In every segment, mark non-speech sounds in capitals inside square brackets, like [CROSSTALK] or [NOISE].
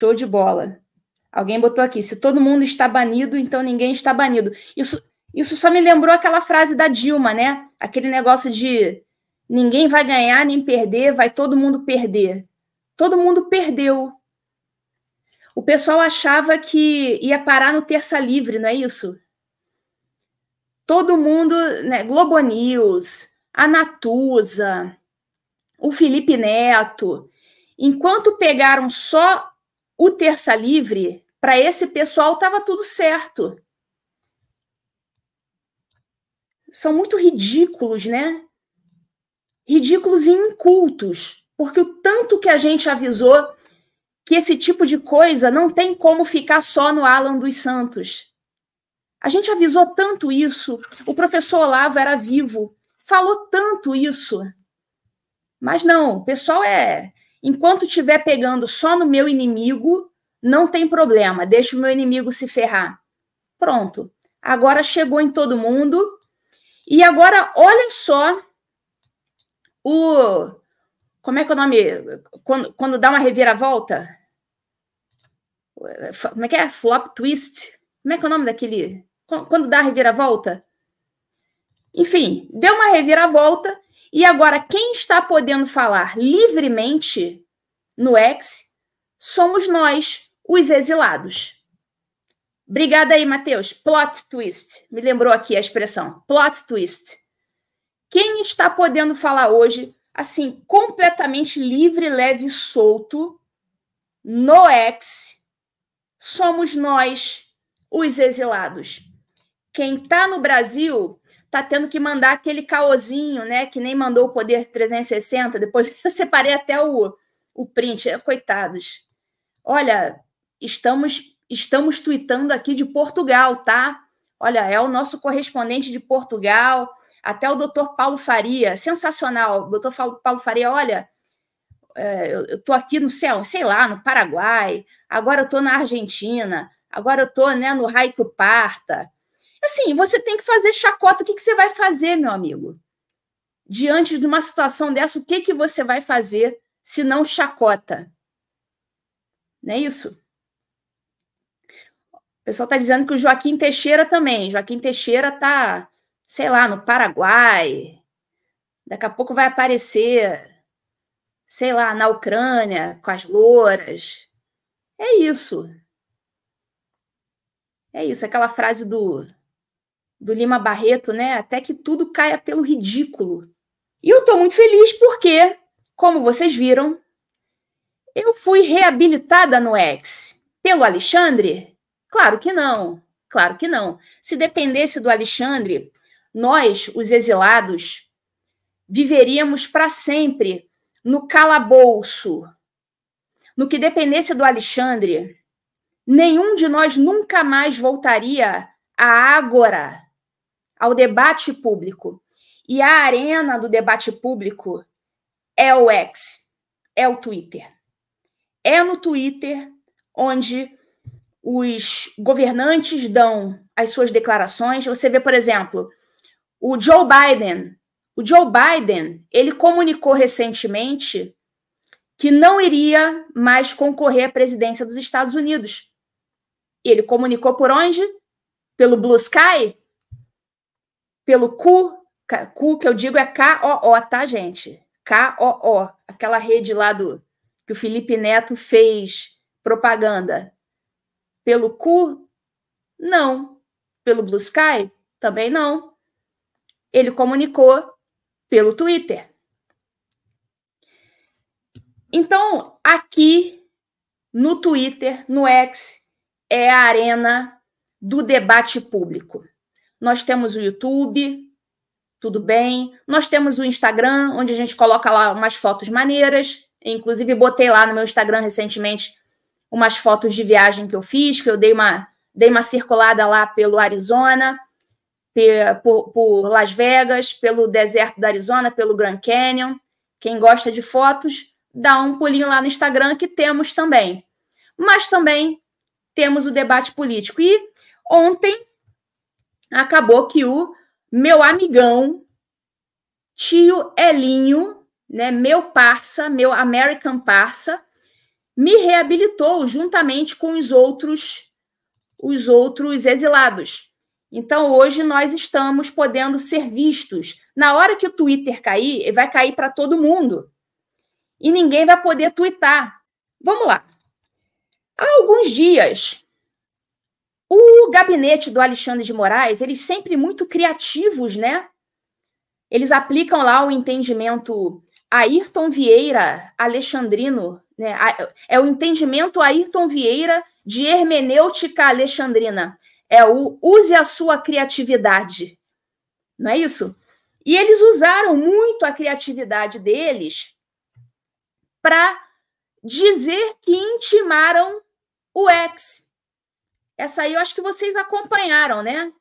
Show de bola. Alguém botou aqui: se todo mundo está banido, então ninguém está banido. Isso, isso só me lembrou aquela frase da Dilma, né? Aquele negócio de ninguém vai ganhar nem perder, vai todo mundo perder. Todo mundo perdeu. O pessoal achava que ia parar no terça livre, não é isso? Todo mundo, né? Globo News, a Natuza, o Felipe Neto, enquanto pegaram só o terça livre, para esse pessoal, estava tudo certo. São muito ridículos, né? Ridículos e incultos, porque o tanto que a gente avisou que esse tipo de coisa não tem como ficar só no Alan dos Santos. A gente avisou tanto isso, o professor Olavo era vivo, falou tanto isso. Mas não, o pessoal é Enquanto estiver pegando só no meu inimigo, não tem problema, deixa o meu inimigo se ferrar. Pronto. Agora chegou em todo mundo. E agora, olhem só o. Como é que é o nome? Quando, quando dá uma reviravolta? Como é que é? Flop twist? Como é que é o nome daquele? Quando dá a reviravolta? Enfim, deu uma reviravolta e agora, quem está podendo falar livremente no X somos nós, os exilados. Obrigada aí, Matheus. Plot twist. Me lembrou aqui a expressão. Plot twist. Quem está podendo falar hoje, assim, completamente livre, leve e solto, no ex, somos nós, os exilados. Quem está no Brasil tá tendo que mandar aquele caosinho, né? Que nem mandou o Poder 360. Depois [LAUGHS] eu separei até o, o print. É, coitados. Olha, estamos estamos tweetando aqui de Portugal, tá? Olha, é o nosso correspondente de Portugal, até o doutor Paulo Faria. Sensacional. Doutor Paulo Faria, olha, é, eu tô aqui no céu, sei lá, no Paraguai, agora eu tô na Argentina, agora eu tô né, no Raico Parta. Assim, você tem que fazer chacota. O que, que você vai fazer, meu amigo? Diante de uma situação dessa, o que, que você vai fazer se não chacota? Não é isso? O pessoal está dizendo que o Joaquim Teixeira também. Joaquim Teixeira está, sei lá, no Paraguai. Daqui a pouco vai aparecer, sei lá, na Ucrânia, com as louras. É isso. É isso, aquela frase do do Lima Barreto, né? Até que tudo caia pelo ridículo. E eu estou muito feliz porque, como vocês viram, eu fui reabilitada no ex. Pelo Alexandre? Claro que não. Claro que não. Se dependesse do Alexandre, nós, os exilados, viveríamos para sempre no calabouço. No que dependesse do Alexandre, nenhum de nós nunca mais voltaria à Ágora, ao debate público. E a arena do debate público é o X, é o Twitter. É no Twitter onde os governantes dão as suas declarações. Você vê, por exemplo, o Joe Biden. O Joe Biden, ele comunicou recentemente que não iria mais concorrer à presidência dos Estados Unidos. Ele comunicou por onde? Pelo Blue Sky? pelo cu, cu que eu digo é KOO, tá, gente? KOO, aquela rede lá do que o Felipe Neto fez propaganda. Pelo cu? Não. Pelo Blue Sky? Também não. Ele comunicou pelo Twitter. Então, aqui no Twitter, no X, é a arena do debate público nós temos o YouTube, tudo bem. Nós temos o Instagram, onde a gente coloca lá umas fotos maneiras. Inclusive, botei lá no meu Instagram recentemente umas fotos de viagem que eu fiz, que eu dei uma, dei uma circulada lá pelo Arizona, por, por Las Vegas, pelo deserto do Arizona, pelo Grand Canyon. Quem gosta de fotos, dá um pulinho lá no Instagram, que temos também. Mas também temos o debate político. E ontem acabou que o meu amigão, tio Elinho, né, meu parça, meu American parça, me reabilitou juntamente com os outros os outros exilados. Então hoje nós estamos podendo ser vistos. Na hora que o Twitter cair, vai cair para todo mundo. E ninguém vai poder twittar. Vamos lá. Há alguns dias o gabinete do Alexandre de Moraes, eles sempre muito criativos, né? Eles aplicam lá o entendimento Ayrton Vieira alexandrino, né? É o entendimento Ayrton Vieira de hermenêutica alexandrina. É o use a sua criatividade. Não é isso? E eles usaram muito a criatividade deles para dizer que intimaram o ex essa aí eu acho que vocês acompanharam, né?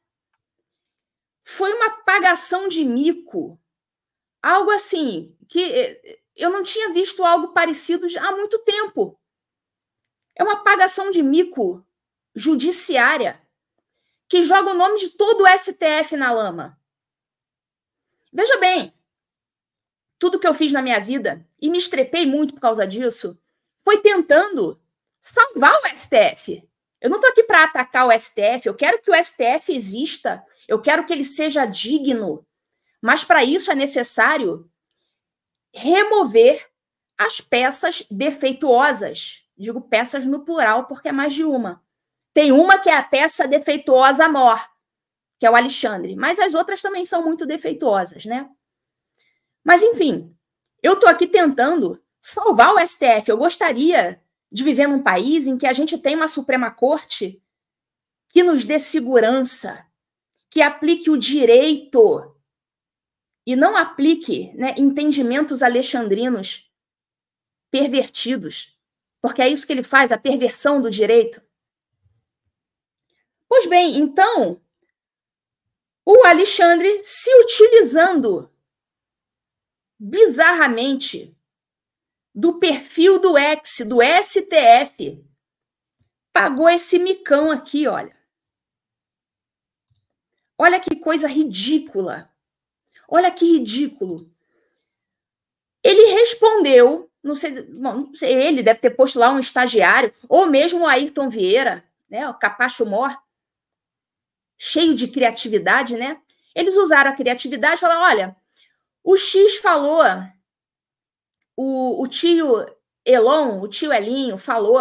Foi uma pagação de mico. Algo assim que eh, eh, eu não tinha visto algo parecido há muito tempo. É uma pagação de mico judiciária que joga o nome de todo o STF na lama. Veja bem, tudo que eu fiz na minha vida, e me estrepei muito por causa disso, foi tentando salvar o STF. Eu não estou aqui para atacar o STF, eu quero que o STF exista, eu quero que ele seja digno, mas para isso é necessário remover as peças defeituosas. Digo peças no plural, porque é mais de uma. Tem uma que é a peça defeituosa mor, que é o Alexandre, mas as outras também são muito defeituosas, né? Mas, enfim, eu estou aqui tentando salvar o STF. Eu gostaria de viver num país em que a gente tem uma Suprema Corte que nos dê segurança, que aplique o direito e não aplique né, entendimentos alexandrinos pervertidos, porque é isso que ele faz, a perversão do direito. Pois bem, então, o Alexandre se utilizando bizarramente do perfil do ex, do STF. Pagou esse micão aqui, olha. Olha que coisa ridícula. Olha que ridículo. Ele respondeu, não sei, não sei ele deve ter posto lá um estagiário, ou mesmo o Ayrton Vieira, né, o capacho mor, cheio de criatividade, né? Eles usaram a criatividade e falaram: olha, o X falou o, o tio Elon, o tio Elinho, falou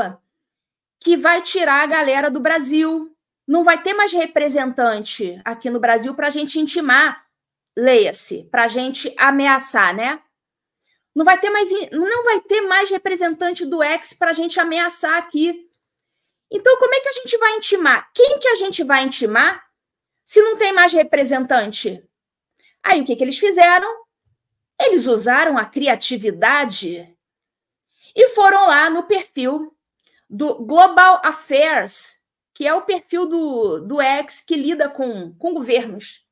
que vai tirar a galera do Brasil. Não vai ter mais representante aqui no Brasil para a gente intimar, leia-se, para a gente ameaçar, né? Não vai ter mais, não vai ter mais representante do ex para a gente ameaçar aqui. Então, como é que a gente vai intimar? Quem que a gente vai intimar se não tem mais representante? Aí, o que, que eles fizeram? Eles usaram a criatividade e foram lá no perfil do Global Affairs, que é o perfil do, do ex que lida com, com governos.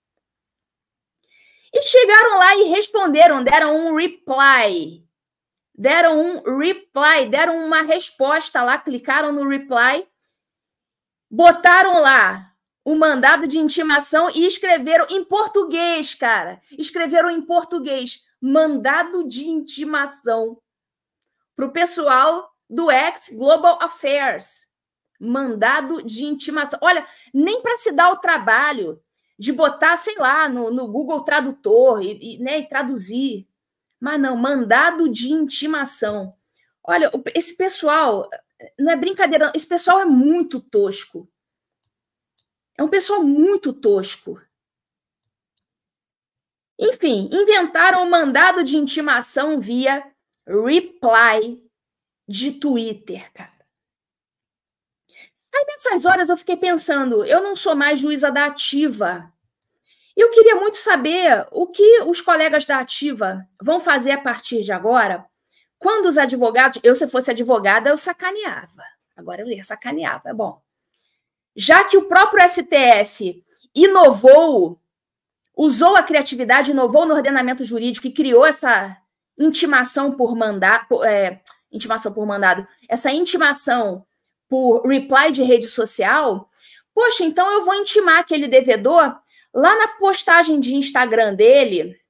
E chegaram lá e responderam, deram um reply. Deram um reply, deram uma resposta lá, clicaram no reply, botaram lá o mandado de intimação e escreveram em português, cara. Escreveram em português mandado de intimação para o pessoal do ex Global Affairs. Mandado de intimação. Olha, nem para se dar o trabalho de botar, sei lá, no, no Google Tradutor e, e, né, e traduzir. Mas não, mandado de intimação. Olha, esse pessoal, não é brincadeira, esse pessoal é muito tosco. É um pessoal muito tosco. Enfim, inventaram o um mandado de intimação via reply de Twitter, cara. Aí nessas horas eu fiquei pensando, eu não sou mais juíza da ativa. Eu queria muito saber o que os colegas da ativa vão fazer a partir de agora, quando os advogados, eu se fosse advogada eu sacaneava. Agora eu ia sacaneava, é tá bom já que o próprio STF inovou, usou a criatividade, inovou no ordenamento jurídico e criou essa intimação por mandado, é, intimação por mandado, essa intimação por reply de rede social, poxa, então eu vou intimar aquele devedor lá na postagem de Instagram dele,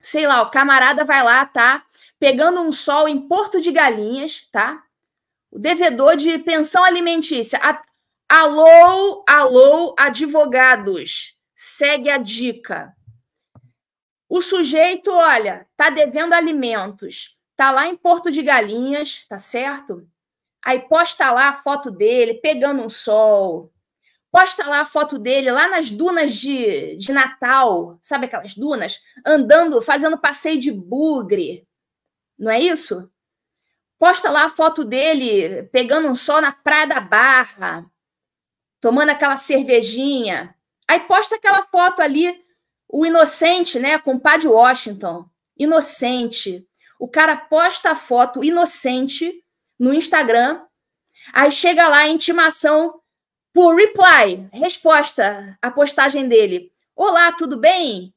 sei lá, o camarada vai lá, tá? Pegando um sol em Porto de Galinhas, tá? O devedor de pensão alimentícia. A, Alô, alô, advogados. Segue a dica. O sujeito, olha, tá devendo alimentos, tá lá em Porto de Galinhas, tá certo? Aí posta lá a foto dele pegando um sol. Posta lá a foto dele lá nas dunas de, de Natal, sabe aquelas dunas? Andando, fazendo passeio de bugre. Não é isso? Posta lá a foto dele pegando um sol na Praia da Barra tomando aquela cervejinha. Aí posta aquela foto ali, o inocente, né, com o Padre Washington, inocente. O cara posta a foto inocente no Instagram, aí chega lá a intimação por reply, resposta à postagem dele. Olá, tudo bem?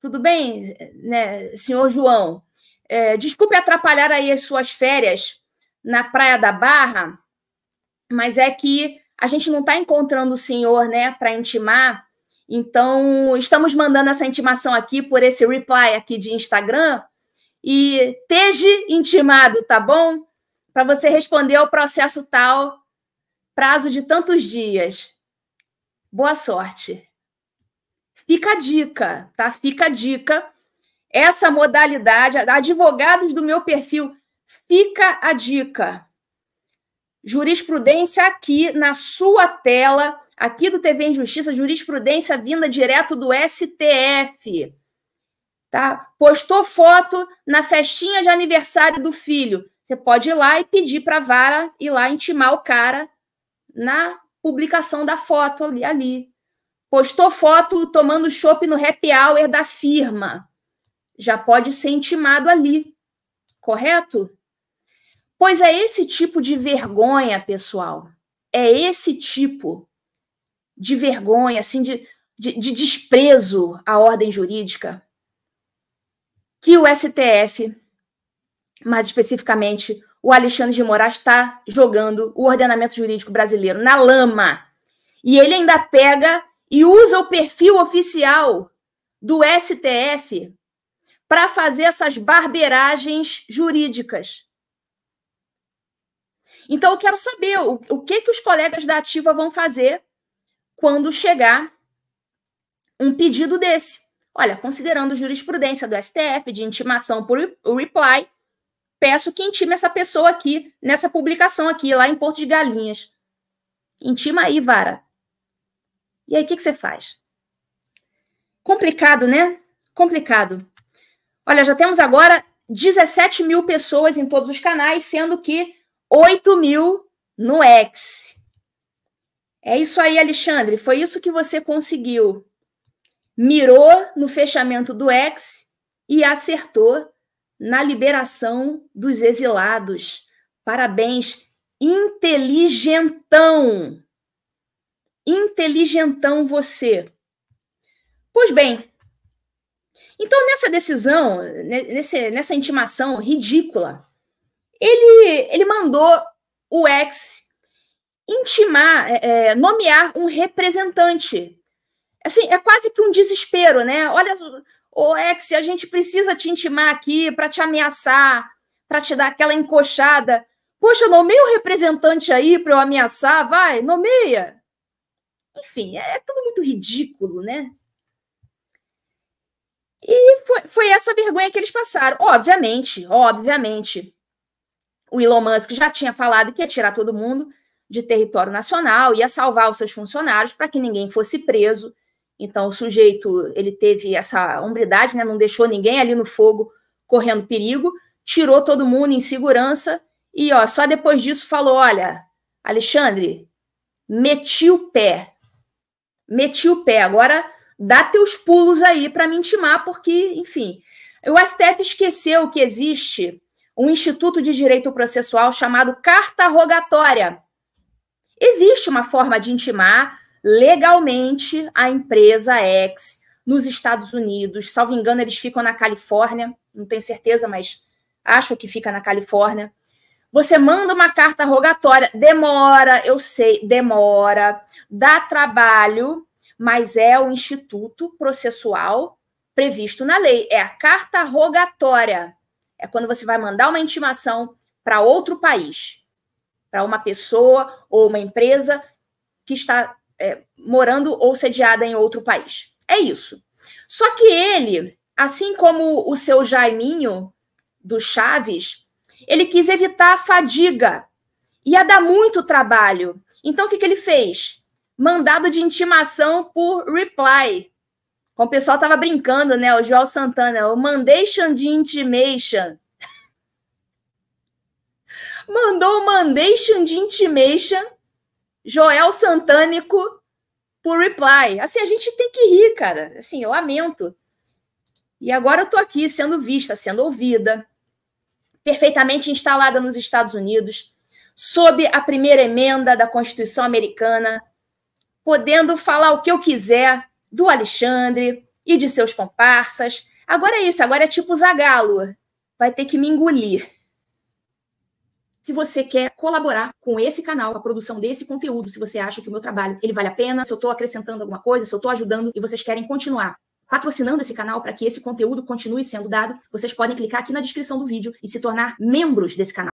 Tudo bem, né, senhor João? É, desculpe atrapalhar aí as suas férias na Praia da Barra, mas é que a gente não está encontrando o senhor, né, para intimar. Então, estamos mandando essa intimação aqui por esse reply aqui de Instagram. E esteja intimado, tá bom? Para você responder ao processo tal, prazo de tantos dias. Boa sorte. Fica a dica, tá? Fica a dica. Essa modalidade, advogados do meu perfil, fica a dica. Jurisprudência aqui na sua tela, aqui do TV Injustiça, jurisprudência vinda direto do STF. Tá? Postou foto na festinha de aniversário do filho. Você pode ir lá e pedir para a vara ir lá intimar o cara na publicação da foto ali. ali. Postou foto tomando chopp no happy hour da firma. Já pode ser intimado ali, correto? Pois é esse tipo de vergonha, pessoal, é esse tipo de vergonha, assim, de, de, de desprezo à ordem jurídica que o STF, mais especificamente o Alexandre de Moraes, está jogando o ordenamento jurídico brasileiro na lama. E ele ainda pega e usa o perfil oficial do STF para fazer essas barberagens jurídicas. Então, eu quero saber o, o que, que os colegas da Ativa vão fazer quando chegar um pedido desse. Olha, considerando jurisprudência do STF de intimação por reply, peço que intime essa pessoa aqui, nessa publicação aqui, lá em Porto de Galinhas. Intima aí, Vara. E aí, o que, que você faz? Complicado, né? Complicado. Olha, já temos agora 17 mil pessoas em todos os canais, sendo que 8 mil no X. É isso aí, Alexandre. Foi isso que você conseguiu. Mirou no fechamento do X e acertou na liberação dos exilados. Parabéns, inteligentão. Inteligentão você. Pois bem, então nessa decisão, nesse, nessa intimação ridícula, ele, ele mandou o ex intimar, é, é, nomear um representante. Assim, é quase que um desespero, né? Olha, o ex, a gente precisa te intimar aqui para te ameaçar, para te dar aquela encoxada. Poxa, nomeia o um representante aí para eu ameaçar, vai, nomeia. Enfim, é, é tudo muito ridículo, né? E foi, foi, essa vergonha que eles passaram. Obviamente, obviamente, o Elon Musk já tinha falado que ia tirar todo mundo de território nacional, ia salvar os seus funcionários para que ninguém fosse preso. Então, o sujeito ele teve essa hombridade, né? não deixou ninguém ali no fogo correndo perigo, tirou todo mundo em segurança e ó, só depois disso falou: olha, Alexandre, meti o pé, meti o pé, agora dá teus pulos aí para me intimar, porque, enfim. O STF esqueceu que existe um instituto de direito processual chamado carta rogatória. Existe uma forma de intimar legalmente a empresa X nos Estados Unidos. Salvo engano, eles ficam na Califórnia, não tenho certeza, mas acho que fica na Califórnia. Você manda uma carta rogatória, demora, eu sei, demora, dá trabalho, mas é o instituto processual previsto na lei, é a carta rogatória é quando você vai mandar uma intimação para outro país, para uma pessoa ou uma empresa que está é, morando ou sediada em outro país. É isso. Só que ele, assim como o seu Jaiminho do Chaves, ele quis evitar a fadiga. Ia dar muito trabalho. Então, o que, que ele fez? Mandado de intimação por reply, como o pessoal tava brincando, né? O João Santana, eu mandei de intimation. [LAUGHS] Mandou mandei de intimation, Joel Santânico, por reply. Assim, a gente tem que rir, cara. Assim, eu lamento. E agora eu tô aqui sendo vista, sendo ouvida, perfeitamente instalada nos Estados Unidos, sob a primeira emenda da Constituição Americana, podendo falar o que eu quiser, do Alexandre e de seus comparsas. Agora é isso, agora é tipo Zagalo. Vai ter que me engolir. Se você quer colaborar com esse canal, com a produção desse conteúdo, se você acha que o meu trabalho ele vale a pena, se eu estou acrescentando alguma coisa, se eu estou ajudando e vocês querem continuar patrocinando esse canal para que esse conteúdo continue sendo dado, vocês podem clicar aqui na descrição do vídeo e se tornar membros desse canal.